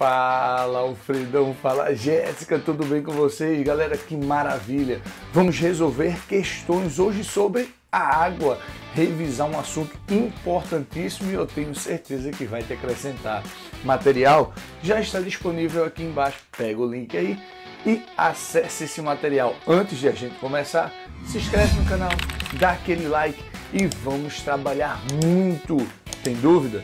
fala, Alfredão fala, Jéssica, tudo bem com vocês? Galera, que maravilha! Vamos resolver questões hoje sobre a água, revisar um assunto importantíssimo e eu tenho certeza que vai te acrescentar. Material já está disponível aqui embaixo. Pega o link aí e acesse esse material. Antes de a gente começar, se inscreve no canal, dá aquele like e vamos trabalhar muito. Tem dúvida?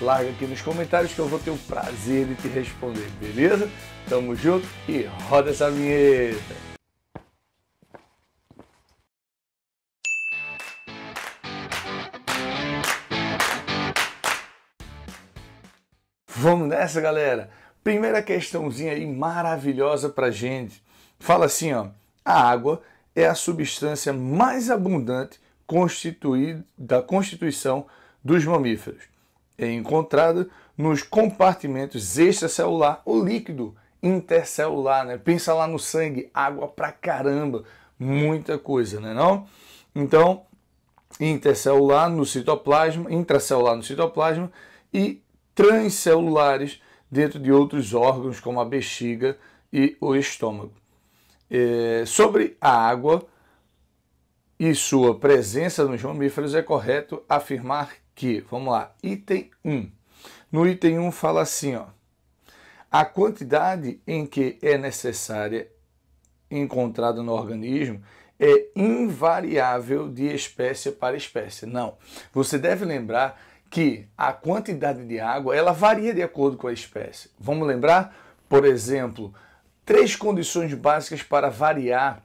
larga aqui nos comentários que eu vou ter o prazer de te responder, beleza? Tamo junto e roda essa vinheta! Vamos nessa, galera? Primeira questãozinha aí maravilhosa pra gente. Fala assim, ó. A água é a substância mais abundante constituída da constituição dos mamíferos. É encontrado nos compartimentos extracelular, o líquido intercelular, né? Pensa lá no sangue, água pra caramba, muita coisa, né não? Então, intercelular no citoplasma, intracelular no citoplasma e transcelulares dentro de outros órgãos como a bexiga e o estômago. É, sobre a água e sua presença nos mamíferos, é correto afirmar que, vamos lá, item 1. No item 1 fala assim, ó, a quantidade em que é necessária encontrada no organismo é invariável de espécie para espécie. Não, você deve lembrar que a quantidade de água ela varia de acordo com a espécie. Vamos lembrar, por exemplo, três condições básicas para variar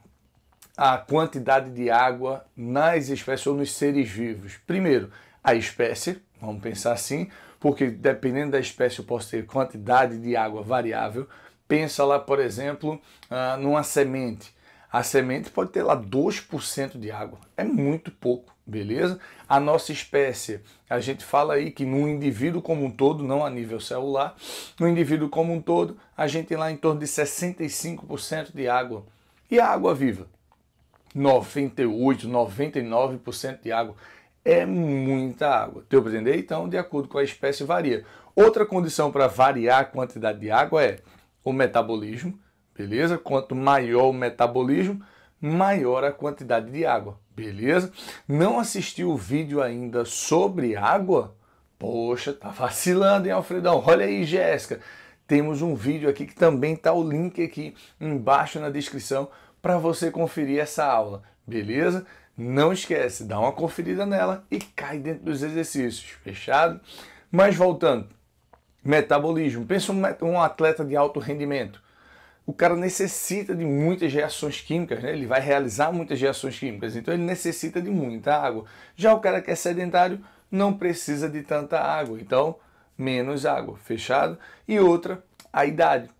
a quantidade de água nas espécies ou nos seres vivos. Primeiro, a espécie, vamos pensar assim, porque dependendo da espécie eu posso ter quantidade de água variável. Pensa lá, por exemplo, ah, numa semente. A semente pode ter lá 2% de água. É muito pouco, beleza? A nossa espécie, a gente fala aí que no indivíduo como um todo, não a nível celular, no indivíduo como um todo, a gente tem lá em torno de 65% de água. E a água viva? 98, 99% de água é muita água. Deu para entender? Então, de acordo com a espécie, varia. Outra condição para variar a quantidade de água é o metabolismo, beleza? Quanto maior o metabolismo, maior a quantidade de água, beleza? Não assistiu o vídeo ainda sobre água? Poxa, tá vacilando, hein, Alfredão? Olha aí, Jéssica. Temos um vídeo aqui que também tá o link aqui embaixo na descrição para você conferir essa aula, beleza? Não esquece, dá uma conferida nela e cai dentro dos exercícios, fechado? Mas voltando, metabolismo. Pensa um atleta de alto rendimento. O cara necessita de muitas reações químicas, né? ele vai realizar muitas reações químicas, então ele necessita de muita água. Já o cara que é sedentário não precisa de tanta água, então menos água, fechado? E outra, a idade.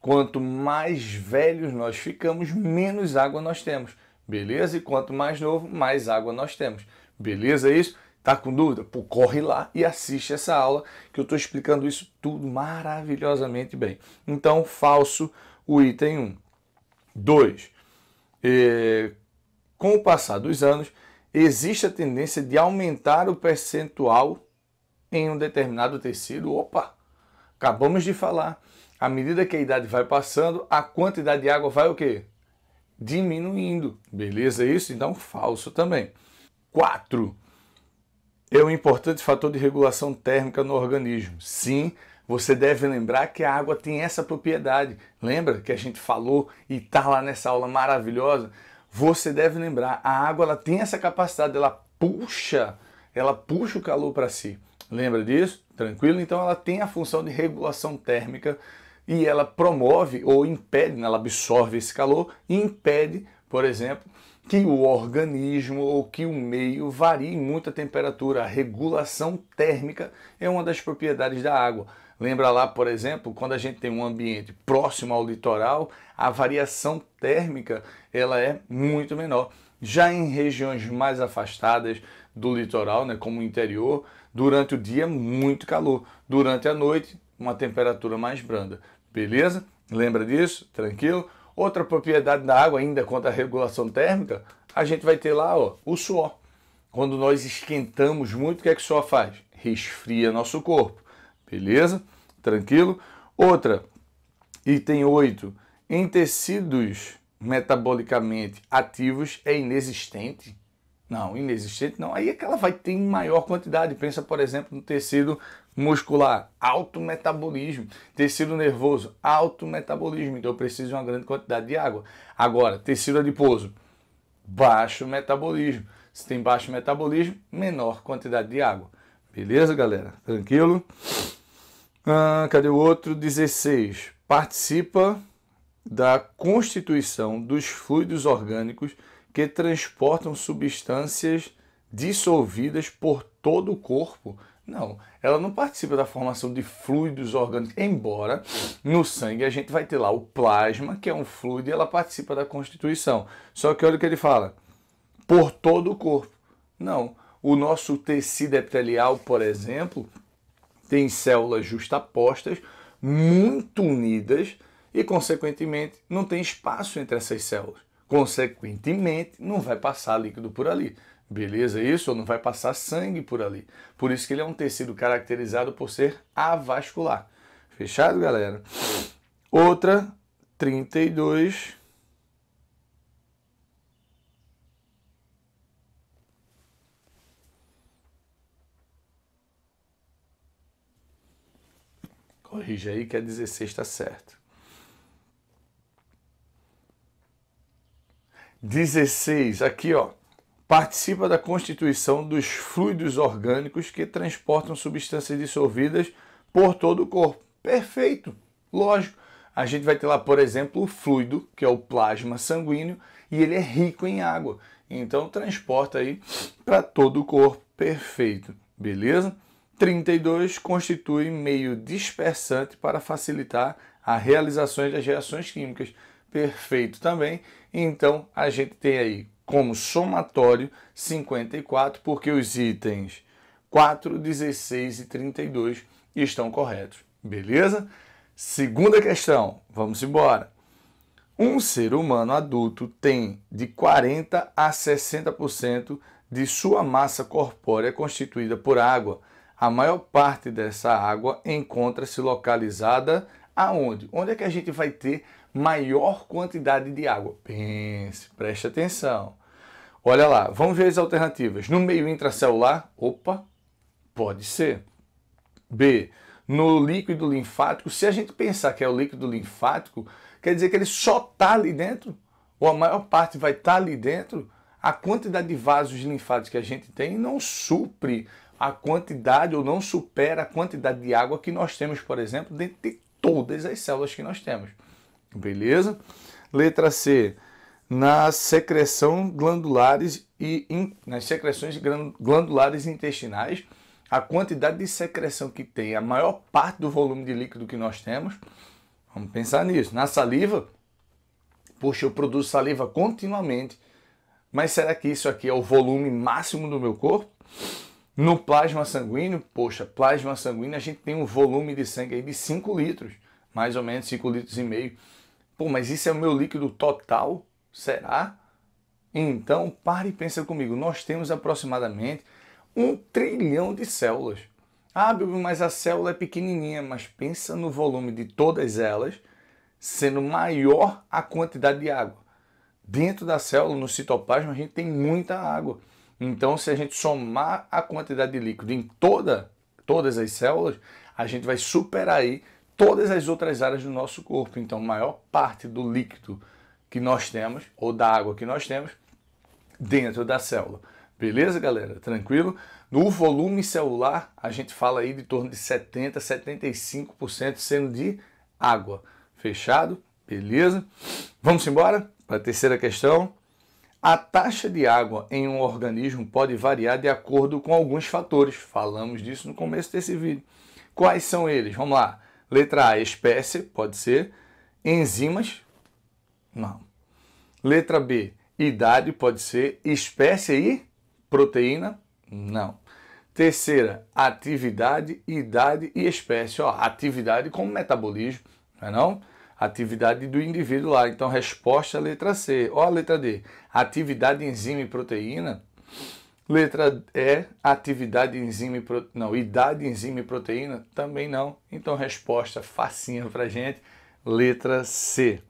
Quanto mais velhos nós ficamos, menos água nós temos. Beleza? E quanto mais novo, mais água nós temos. Beleza isso? Tá com dúvida? Pô, corre lá e assiste essa aula que eu estou explicando isso tudo maravilhosamente bem. Então, falso o item 1. 2. É, com o passar dos anos, existe a tendência de aumentar o percentual em um determinado tecido. Opa! Acabamos de falar. À medida que a idade vai passando, a quantidade de água vai o quê? diminuindo. Beleza é isso? Então, falso também. 4. É um importante fator de regulação térmica no organismo. Sim, você deve lembrar que a água tem essa propriedade. Lembra que a gente falou e tá lá nessa aula maravilhosa? Você deve lembrar, a água ela tem essa capacidade, ela puxa, ela puxa o calor para si. Lembra disso? Tranquilo? Então ela tem a função de regulação térmica e ela promove ou impede, né, ela absorve esse calor e impede, por exemplo, que o organismo ou que o meio varie muito a temperatura. A regulação térmica é uma das propriedades da água. Lembra lá, por exemplo, quando a gente tem um ambiente próximo ao litoral, a variação térmica ela é muito menor. Já em regiões mais afastadas do litoral, né, como o interior, durante o dia muito calor, durante a noite uma temperatura mais branda. Beleza? Lembra disso? Tranquilo? Outra propriedade da água, ainda quanto à regulação térmica, a gente vai ter lá ó, o suor. Quando nós esquentamos muito, o que é que o suor faz? Resfria nosso corpo. Beleza? Tranquilo? Outra, item 8. Em tecidos metabolicamente ativos é inexistente? Não, inexistente não. Aí é que ela vai ter em maior quantidade. Pensa, por exemplo, no tecido muscular, alto metabolismo, tecido nervoso, alto metabolismo, então eu preciso de uma grande quantidade de água. Agora, tecido adiposo, baixo metabolismo. Se tem baixo metabolismo, menor quantidade de água. Beleza, galera? Tranquilo? Ah, cadê o outro? 16. Participa da constituição dos fluidos orgânicos que transportam substâncias dissolvidas por todo o corpo não, ela não participa da formação de fluidos orgânicos, embora no sangue a gente vai ter lá o plasma, que é um fluido, e ela participa da constituição. Só que olha o que ele fala: por todo o corpo. Não, o nosso tecido epitelial, por exemplo, tem células justapostas, muito unidas, e consequentemente não tem espaço entre essas células. Consequentemente, não vai passar líquido por ali. Beleza? Isso não vai passar sangue por ali. Por isso que ele é um tecido caracterizado por ser avascular. Fechado, galera? Outra, 32. Corrija aí que a 16 está certo. 16, aqui ó participa da constituição dos fluidos orgânicos que transportam substâncias dissolvidas por todo o corpo. Perfeito, lógico. A gente vai ter lá, por exemplo, o fluido, que é o plasma sanguíneo, e ele é rico em água. Então transporta aí para todo o corpo. Perfeito, beleza? 32 constitui meio dispersante para facilitar a realização das reações químicas. Perfeito também. Então a gente tem aí como somatório 54, porque os itens 4, 16 e 32 estão corretos. Beleza? Segunda questão, vamos embora. Um ser humano adulto tem de 40 a 60% de sua massa corpórea constituída por água. A maior parte dessa água encontra-se localizada aonde? Onde é que a gente vai ter maior quantidade de água. Pense, preste atenção. Olha lá, vamos ver as alternativas. No meio intracelular, opa, pode ser. B, no líquido linfático, se a gente pensar que é o líquido linfático, quer dizer que ele só está ali dentro, ou a maior parte vai estar tá ali dentro. A quantidade de vasos linfáticos que a gente tem não supre a quantidade ou não supera a quantidade de água que nós temos, por exemplo, dentro de todas as células que nós temos beleza? Letra C, na secreção glandulares e in, nas secreções glandulares intestinais, a quantidade de secreção que tem, a maior parte do volume de líquido que nós temos, vamos pensar nisso. Na saliva, poxa eu produzo saliva continuamente, mas será que isso aqui é o volume máximo do meu corpo? No plasma sanguíneo, poxa, plasma sanguíneo, a gente tem um volume de sangue aí de 5 litros, mais ou menos 5 litros e meio Pô, mas isso é o meu líquido total? Será? Então, pare e pensa comigo. Nós temos aproximadamente um trilhão de células. Ah, Bilbo, mas a célula é pequenininha. Mas pensa no volume de todas elas, sendo maior a quantidade de água. Dentro da célula, no citoplasma, a gente tem muita água. Então, se a gente somar a quantidade de líquido em toda, todas as células, a gente vai superar aí todas as outras áreas do nosso corpo. Então, maior parte do líquido que nós temos, ou da água que nós temos, dentro da célula. Beleza, galera? Tranquilo? No volume celular, a gente fala aí de torno de 70%, 75% sendo de água. Fechado? Beleza? Vamos embora para a terceira questão. A taxa de água em um organismo pode variar de acordo com alguns fatores. Falamos disso no começo desse vídeo. Quais são eles? Vamos lá. Letra A, espécie, pode ser. Enzimas, não. Letra B, idade, pode ser. Espécie e proteína, não. Terceira, atividade, idade e espécie. Ó, atividade como metabolismo, não é não? Atividade do indivíduo lá. Então, resposta letra C. Ó, letra D. Atividade, enzima e proteína. Letra E, atividade enzima e não, idade enzima e proteína, também não. Então resposta facinha pra gente, letra C.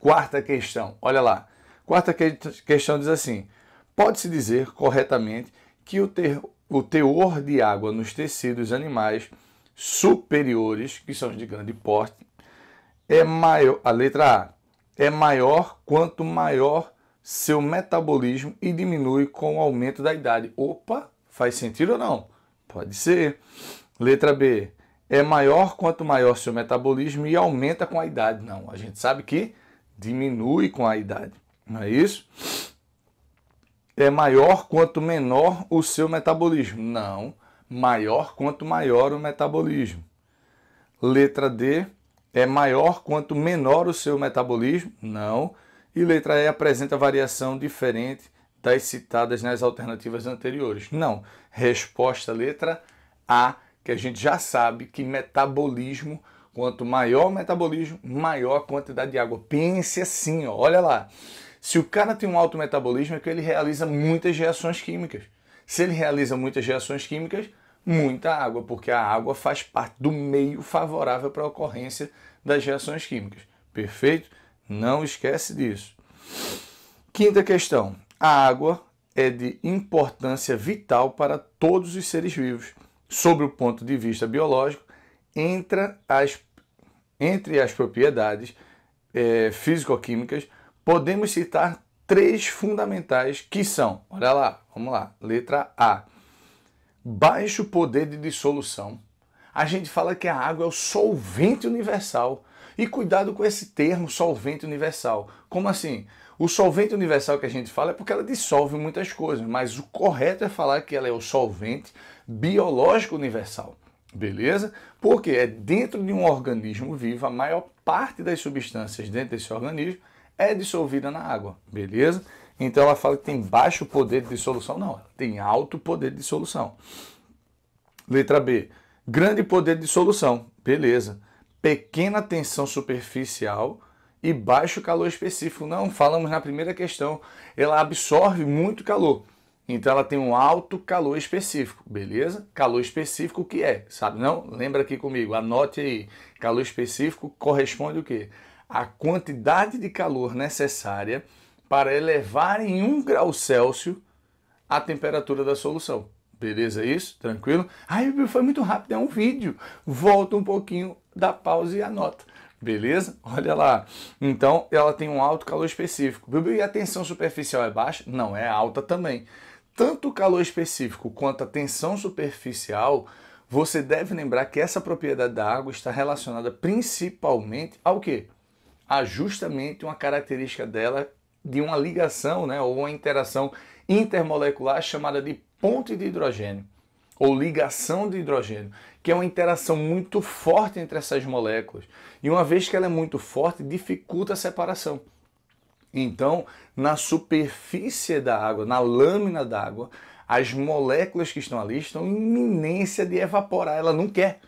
Quarta questão. Olha lá. Quarta questão diz assim: Pode-se dizer corretamente que o, ter, o teor de água nos tecidos animais superiores, que são os de grande porte, é maior, a letra A, é maior quanto maior seu metabolismo e diminui com o aumento da idade. Opa, faz sentido ou não? Pode ser. Letra B. É maior quanto maior seu metabolismo e aumenta com a idade. Não, a gente sabe que diminui com a idade. Não é isso? É maior quanto menor o seu metabolismo. Não, maior quanto maior o metabolismo. Letra D. É maior quanto menor o seu metabolismo? Não e letra E apresenta variação diferente das citadas nas alternativas anteriores. Não. Resposta letra A, que a gente já sabe que metabolismo, quanto maior o metabolismo, maior a quantidade de água. Pense assim, ó, olha lá. Se o cara tem um alto metabolismo, é que ele realiza muitas reações químicas. Se ele realiza muitas reações químicas, muita água, porque a água faz parte do meio favorável para a ocorrência das reações químicas. Perfeito? Não esquece disso. Quinta questão: a água é de importância vital para todos os seres vivos. Sobre o ponto de vista biológico, entra as, entre as propriedades é, físico-químicas, podemos citar três fundamentais que são, olha lá, vamos lá, letra A. Baixo poder de dissolução. A gente fala que a água é o solvente universal. E cuidado com esse termo solvente universal. Como assim? O solvente universal que a gente fala é porque ela dissolve muitas coisas, mas o correto é falar que ela é o solvente biológico universal. Beleza? Porque é dentro de um organismo vivo, a maior parte das substâncias dentro desse organismo é dissolvida na água. Beleza? Então ela fala que tem baixo poder de dissolução. Não, ela tem alto poder de dissolução. Letra B. Grande poder de dissolução. Beleza pequena tensão superficial e baixo calor específico. Não, falamos na primeira questão, ela absorve muito calor. Então ela tem um alto calor específico, beleza? Calor específico o que é? Sabe não? Lembra aqui comigo, anote aí. Calor específico corresponde o quê? A quantidade de calor necessária para elevar em 1 grau Celsius a temperatura da solução. Beleza é isso? Tranquilo? Ai, foi muito rápido, é um vídeo. Volta um pouquinho, dá pausa e anota. Beleza? Olha lá. Então, ela tem um alto calor específico. E a tensão superficial é baixa? Não, é alta também. Tanto o calor específico quanto a tensão superficial, você deve lembrar que essa propriedade da água está relacionada principalmente ao quê? A justamente uma característica dela de uma ligação, né, ou uma interação intermolecular chamada de ponte de hidrogênio ou ligação de hidrogênio, que é uma interação muito forte entre essas moléculas. E uma vez que ela é muito forte, dificulta a separação. Então, na superfície da água, na lâmina da água, as moléculas que estão ali estão em iminência de evaporar, ela não quer.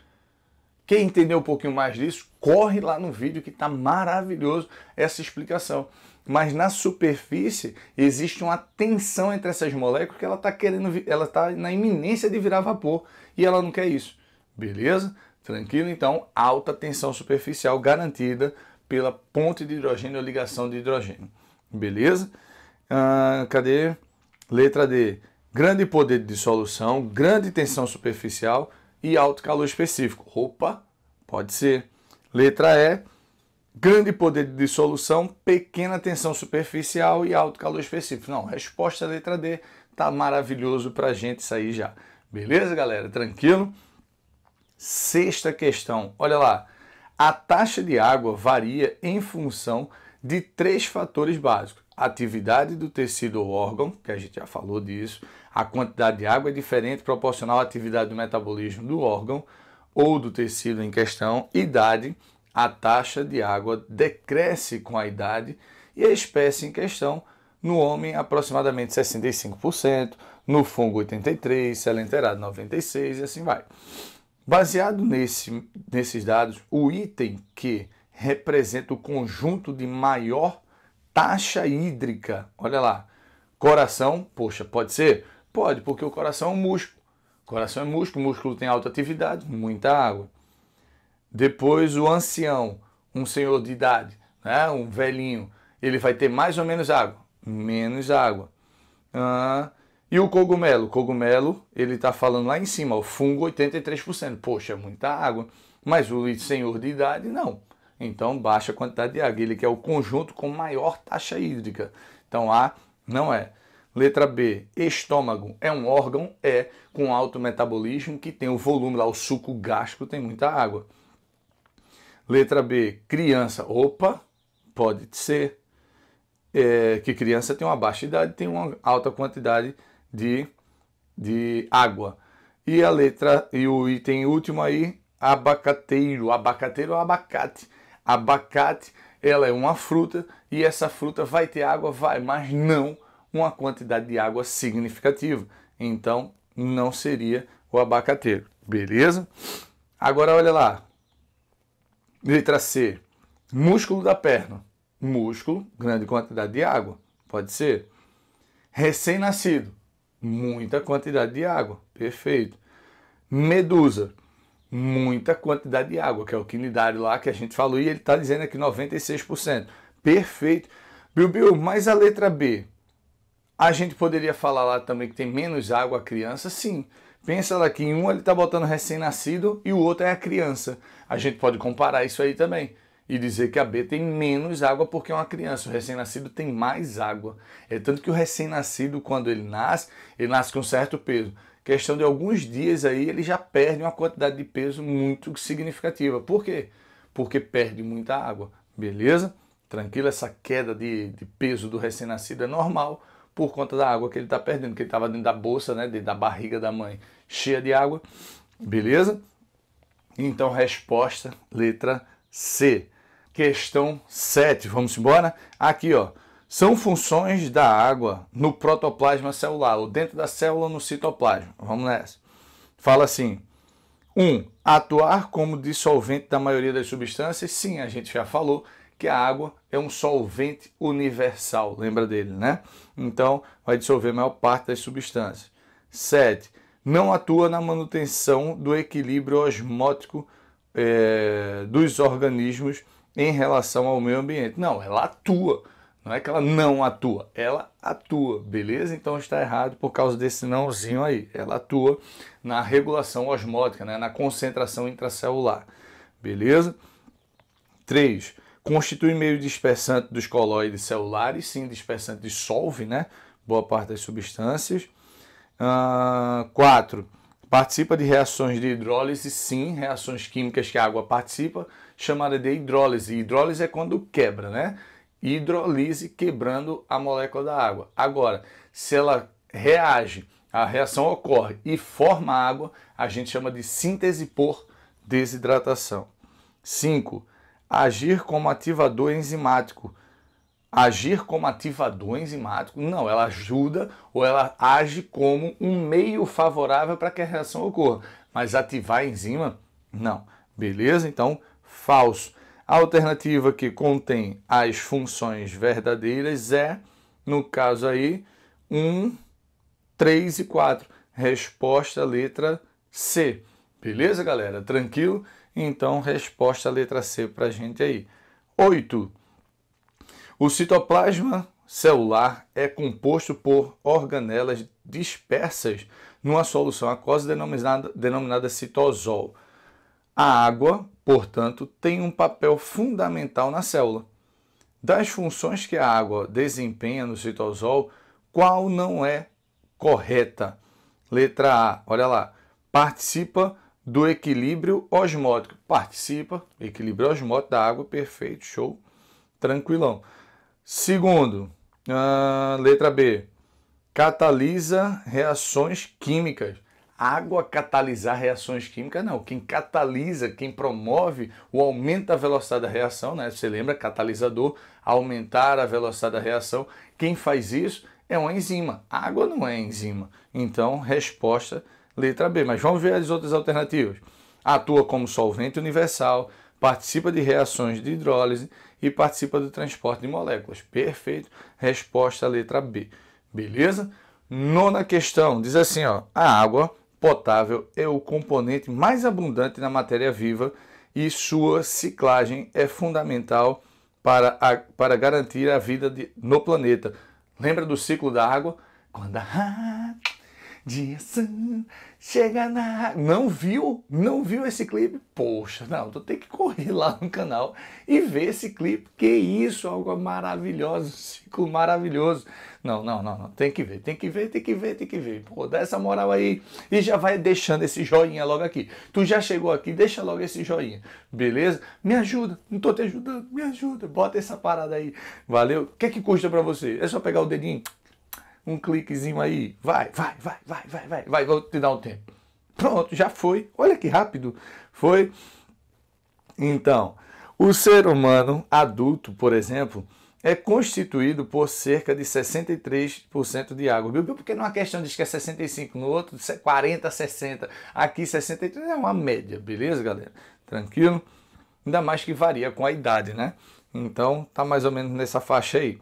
Quem entendeu um pouquinho mais disso, corre lá no vídeo que está maravilhoso essa explicação mas na superfície existe uma tensão entre essas moléculas que ela está querendo, ela está na iminência de virar vapor e ela não quer isso. Beleza? Tranquilo então, alta tensão superficial garantida pela ponte de hidrogênio ou ligação de hidrogênio. Beleza? Ah, cadê? Letra D. Grande poder de dissolução, grande tensão superficial e alto calor específico. Opa, pode ser. Letra E grande poder de dissolução, pequena tensão superficial e alto calor específico. Não, resposta letra D tá maravilhoso para a gente sair já. Beleza, galera? Tranquilo? Sexta questão, olha lá. A taxa de água varia em função de três fatores básicos. Atividade do tecido ou órgão, que a gente já falou disso. A quantidade de água é diferente proporcional à atividade do metabolismo do órgão ou do tecido em questão. Idade, a taxa de água decresce com a idade e a espécie em questão, no homem aproximadamente 65%, no fungo 83%, celenterado 96% e assim vai. Baseado nesse, nesses dados, o item que representa o conjunto de maior taxa hídrica, olha lá, coração, poxa, pode ser? Pode, porque o coração é um músculo. coração é músculo, músculo tem alta atividade, muita água. Depois o ancião, um senhor de idade, né, um velhinho, ele vai ter mais ou menos água? Menos água. Ah, e o cogumelo? O cogumelo, ele está falando lá em cima, o fungo 83%. Poxa, é muita água. Mas o senhor de idade, não. Então, baixa quantidade de água. Ele quer o conjunto com maior taxa hídrica. Então, A não é. Letra B, estômago é um órgão, é, com alto metabolismo, que tem o volume lá, o suco gástrico tem muita água. Letra B, criança. Opa, pode ser é, que criança tem uma baixa idade, tem uma alta quantidade de, de água. E a letra e o item último aí, abacateiro. Abacateiro é abacate. Abacate, ela é uma fruta e essa fruta vai ter água, vai, mas não uma quantidade de água significativa. Então, não seria o abacateiro, beleza? Agora olha lá, Letra C, músculo da perna. Músculo, grande quantidade de água. Pode ser. Recém-nascido, muita quantidade de água. Perfeito. Medusa, muita quantidade de água, que é o quinidário lá que a gente falou, e ele está dizendo aqui 96%. Perfeito. bilbil mais mas a letra B, a gente poderia falar lá também que tem menos água a criança? Sim. Pensa lá que em um ele está botando recém-nascido e o outro é a criança. A gente pode comparar isso aí também e dizer que a B tem menos água porque é uma criança. O recém-nascido tem mais água. É tanto que o recém-nascido, quando ele nasce, ele nasce com um certo peso. Questão de alguns dias aí, ele já perde uma quantidade de peso muito significativa. Por quê? Porque perde muita água. Beleza? Tranquilo, essa queda de, de peso do recém-nascido é normal por conta da água que ele está perdendo, que ele estava dentro da bolsa, né, da barriga da mãe, cheia de água. Beleza? Então, resposta, letra C. Questão 7, vamos embora? Aqui, ó. São funções da água no protoplasma celular, ou dentro da célula no citoplasma. Vamos nessa. Fala assim: 1. Um, atuar como dissolvente da maioria das substâncias. Sim, a gente já falou que a água é um solvente universal, lembra dele, né? Então, vai dissolver a maior parte das substâncias. 7. Não atua na manutenção do equilíbrio osmótico é, dos organismos em relação ao meio ambiente. Não, ela atua. Não é que ela não atua, ela atua, beleza? Então está errado por causa desse nãozinho aí. Ela atua na regulação osmótica, né? na concentração intracelular, beleza? 3. Constitui meio dispersante dos colóides celulares, sim, dispersante dissolve, né? Boa parte das substâncias. 4. Uh, ah, participa de reações de hidrólise, sim, reações químicas que a água participa, chamada de hidrólise. Hidrólise é quando quebra, né? Hidrolise, quebrando a molécula da água. Agora, se ela reage, a reação ocorre e forma água, a gente chama de síntese por desidratação. 5 agir como ativador enzimático. Agir como ativador enzimático, não, ela ajuda ou ela age como um meio favorável para que a reação ocorra, mas ativar a enzima, não. Beleza? Então, falso. A alternativa que contém as funções verdadeiras é, no caso aí, 1, 3 e 4. Resposta letra C. Beleza, galera? Tranquilo? Então, resposta letra C para a gente aí. 8. O citoplasma celular é composto por organelas dispersas numa solução aquosa denominada, denominada citosol. A água, portanto, tem um papel fundamental na célula. Das funções que a água desempenha no citosol, qual não é correta? Letra A, olha lá, participa do equilíbrio osmótico. Participa, equilíbrio osmótico da água, perfeito, show, tranquilão. Segundo, ah, letra B, catalisa reações químicas. Água catalisar reações químicas, não. Quem catalisa, quem promove o aumento da velocidade da reação, né? Você lembra, catalisador, aumentar a velocidade da reação. Quem faz isso é uma enzima. água não é enzima. Então, resposta Letra B. Mas vamos ver as outras alternativas. Atua como solvente universal, participa de reações de hidrólise e participa do transporte de moléculas. Perfeito. Resposta letra B. Beleza? Nona questão diz assim, ó: a água potável é o componente mais abundante na matéria viva e sua ciclagem é fundamental para, a, para garantir a vida de, no planeta. Lembra do ciclo da água? Quando a Jason, chega na. Não viu? Não viu esse clipe? Poxa, não, tu tem que correr lá no canal e ver esse clipe. Que isso, algo maravilhoso, ciclo maravilhoso. Não, não, não, não, tem que ver, tem que ver, tem que ver, tem que ver. Pô, dá essa moral aí e já vai deixando esse joinha logo aqui. Tu já chegou aqui, deixa logo esse joinha, beleza? Me ajuda, não tô te ajudando, me ajuda, bota essa parada aí, valeu? O que é que custa pra você? É só pegar o dedinho um cliquezinho aí. Vai, vai, vai, vai, vai, vai, vai, vou te dar um tempo. Pronto, já foi. Olha que rápido foi. Então, o ser humano adulto, por exemplo, é constituído por cerca de 63% de água. Viu? Porque não numa é questão de que é 65, no outro 40, 60, é aqui 63 é uma média, beleza, galera? Tranquilo? Ainda mais que varia com a idade, né? Então, tá mais ou menos nessa faixa aí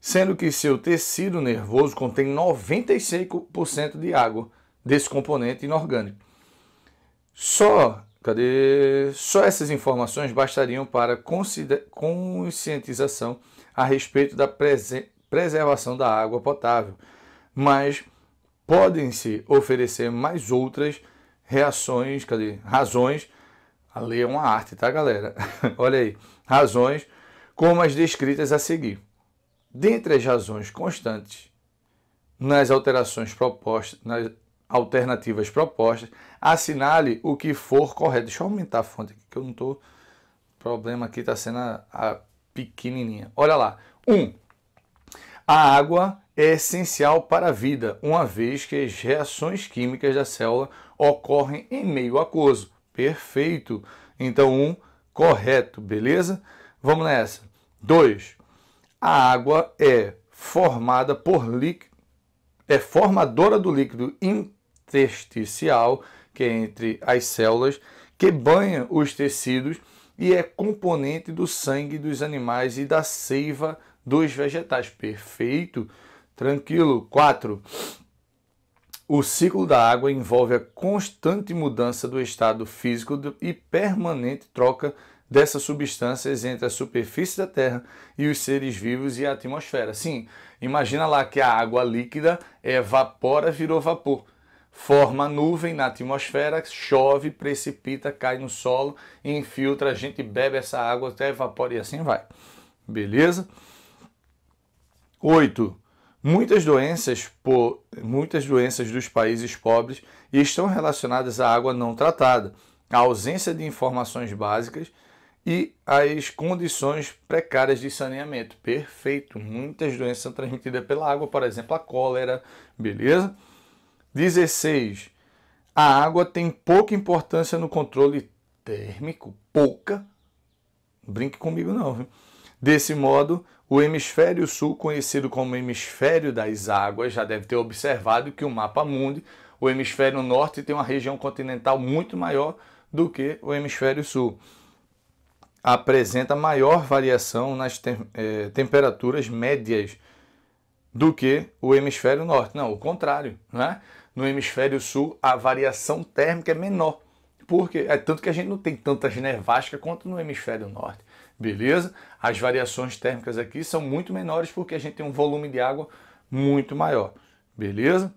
sendo que seu tecido nervoso contém 95% de água desse componente inorgânico. Só, cadê? Só essas informações bastariam para conscientização a respeito da preservação da água potável, mas podem-se oferecer mais outras reações, cadê? Razões. A lei é uma arte, tá, galera? Olha aí. Razões como as descritas a seguir. Dentre as razões constantes nas alterações propostas, nas alternativas propostas, assinale o que for correto. Deixa eu aumentar a fonte aqui, que eu não estou. Tô... O problema aqui está sendo a, a pequenininha. Olha lá. 1. Um, a água é essencial para a vida, uma vez que as reações químicas da célula ocorrem em meio aquoso. Perfeito. Então, um, correto, beleza? Vamos nessa. 2. A água é formada por líquido, é formadora do líquido intersticial, que é entre as células, que banha os tecidos e é componente do sangue dos animais e da seiva dos vegetais. Perfeito? Tranquilo. 4. O ciclo da água envolve a constante mudança do estado físico e permanente troca de dessas substâncias entre a superfície da Terra e os seres vivos e a atmosfera. Sim, imagina lá que a água líquida evapora, virou vapor. Forma nuvem na atmosfera, chove, precipita, cai no solo, infiltra, a gente bebe essa água até evapora e assim vai. Beleza? 8. Muitas doenças, por, muitas doenças dos países pobres estão relacionadas à água não tratada, à ausência de informações básicas e as condições precárias de saneamento. Perfeito. Muitas doenças são transmitidas pela água, por exemplo, a cólera, beleza? 16. A água tem pouca importância no controle térmico, pouca. brinque comigo não. Viu? Desse modo, o hemisfério sul, conhecido como hemisfério das águas, já deve ter observado que o mapa mundi, o hemisfério norte tem uma região continental muito maior do que o hemisfério sul apresenta maior variação nas eh, temperaturas médias do que o hemisfério norte. Não, o contrário. Né? No hemisfério sul, a variação térmica é menor. Porque é tanto que a gente não tem tantas nevascas quanto no hemisfério norte. Beleza? As variações térmicas aqui são muito menores porque a gente tem um volume de água muito maior. Beleza?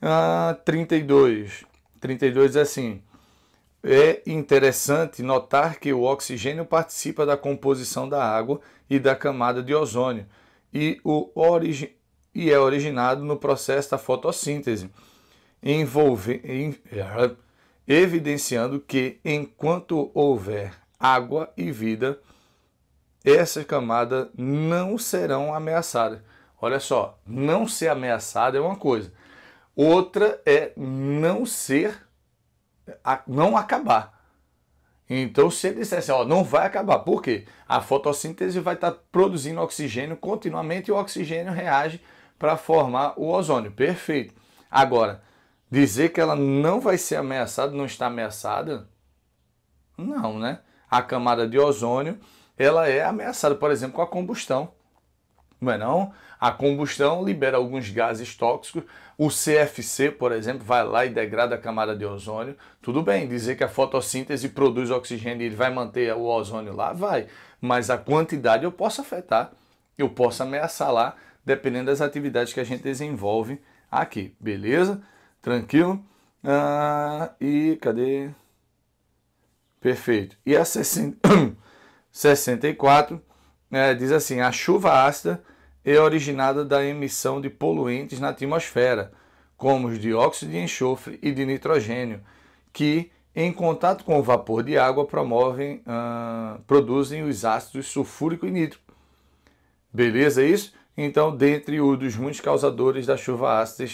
Ah, 32. 32 é assim. É interessante notar que o oxigênio participa da composição da água e da camada de ozônio e, origi... e é originado no processo da fotossíntese, envolve... evidenciando que, enquanto houver água e vida, essa camada não serão ameaçadas. Olha só, não ser ameaçada é uma coisa, outra é não ser não acabar. Então, se ele dissesse, ó, não vai acabar, por quê? A fotossíntese vai estar tá produzindo oxigênio continuamente e o oxigênio reage para formar o ozônio. Perfeito. Agora, dizer que ela não vai ser ameaçada, não está ameaçada, não, né? A camada de ozônio, ela é ameaçada, por exemplo, com a combustão não é não? A combustão libera alguns gases tóxicos. O CFC, por exemplo, vai lá e degrada a camada de ozônio. Tudo bem, dizer que a fotossíntese produz oxigênio e ele vai manter o ozônio lá, vai. Mas a quantidade eu posso afetar, eu posso ameaçar lá, dependendo das atividades que a gente desenvolve aqui. Beleza? Tranquilo? Ah, e cadê? Perfeito. E a 60... 64 é, diz assim: a chuva ácida é originada da emissão de poluentes na atmosfera, como os dióxido de enxofre e de nitrogênio, que, em contato com o vapor de água, promovem, produzem os ácidos sulfúrico e nítrico. Beleza isso? Então, dentre os dos muitos causadores da chuva ácida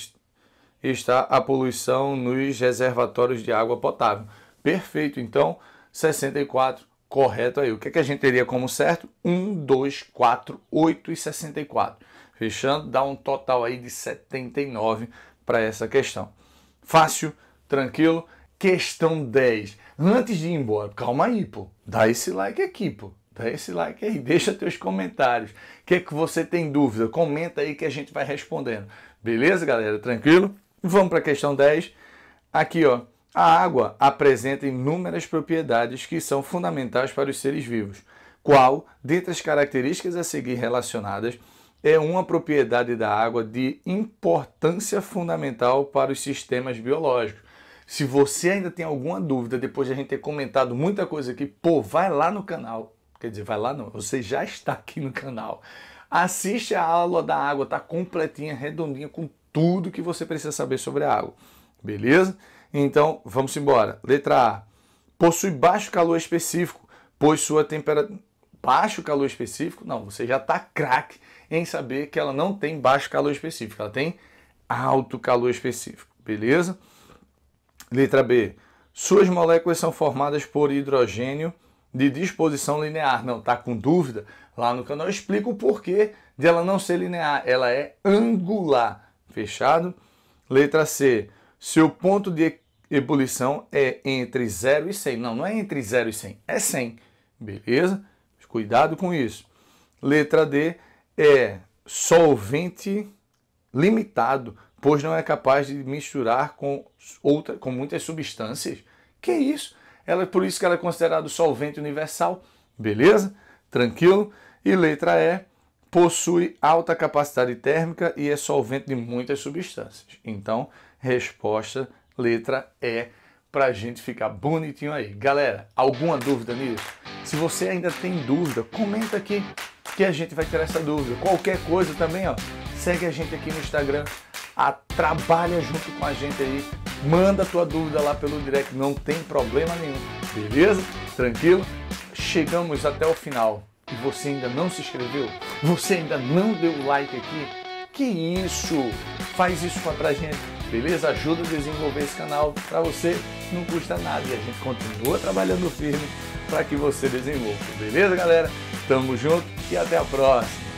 está a poluição nos reservatórios de água potável. Perfeito, então 64 correto aí. O que, é que a gente teria como certo? 1, 2, 4, 8 e 64. Fechando, dá um total aí de 79 para essa questão. Fácil, tranquilo. Questão 10. Antes de ir embora, calma aí, pô. Dá esse like aqui, pô. Dá esse like aí, deixa teus comentários. O que é que você tem dúvida? Comenta aí que a gente vai respondendo. Beleza, galera? Tranquilo? Vamos para a questão 10. Aqui, ó. A água apresenta inúmeras propriedades que são fundamentais para os seres vivos, qual, dentre as características a seguir relacionadas, é uma propriedade da água de importância fundamental para os sistemas biológicos. Se você ainda tem alguma dúvida, depois de a gente ter comentado muita coisa aqui, pô, vai lá no canal. Quer dizer, vai lá não, você já está aqui no canal. Assiste a aula da água, tá completinha, redondinha, com tudo que você precisa saber sobre a água. Beleza? Então, vamos embora. Letra A. Possui baixo calor específico, pois sua temperatura. Baixo calor específico? Não, você já está craque em saber que ela não tem baixo calor específico, ela tem alto calor específico, beleza? Letra B. Suas moléculas são formadas por hidrogênio de disposição linear. Não, tá com dúvida? Lá no canal eu explico o porquê de ela não ser linear. Ela é angular. Fechado? Letra C. Seu ponto de ebulição é entre 0 e 100. Não, não é entre 0 e 100, é 100. Beleza? cuidado com isso. Letra D é solvente limitado, pois não é capaz de misturar com, outra, com muitas substâncias. Que é isso? Ela, por isso que ela é considerada solvente universal. Beleza? Tranquilo? E letra E possui alta capacidade térmica e é solvente de muitas substâncias. Então, resposta letra E para a gente ficar bonitinho aí. Galera, alguma dúvida nisso? Se você ainda tem dúvida, comenta aqui que a gente vai tirar essa dúvida. Qualquer coisa também, ó, segue a gente aqui no Instagram, a, trabalha junto com a gente aí, manda tua dúvida lá pelo direct, não tem problema nenhum, beleza? Tranquilo? Chegamos até o final e você ainda não se inscreveu? Você ainda não deu like aqui? Que isso? Faz isso pra gente beleza? Ajuda a desenvolver esse canal para você, não custa nada e a gente continua trabalhando firme para que você desenvolva, beleza, galera? Tamo junto e até a próxima!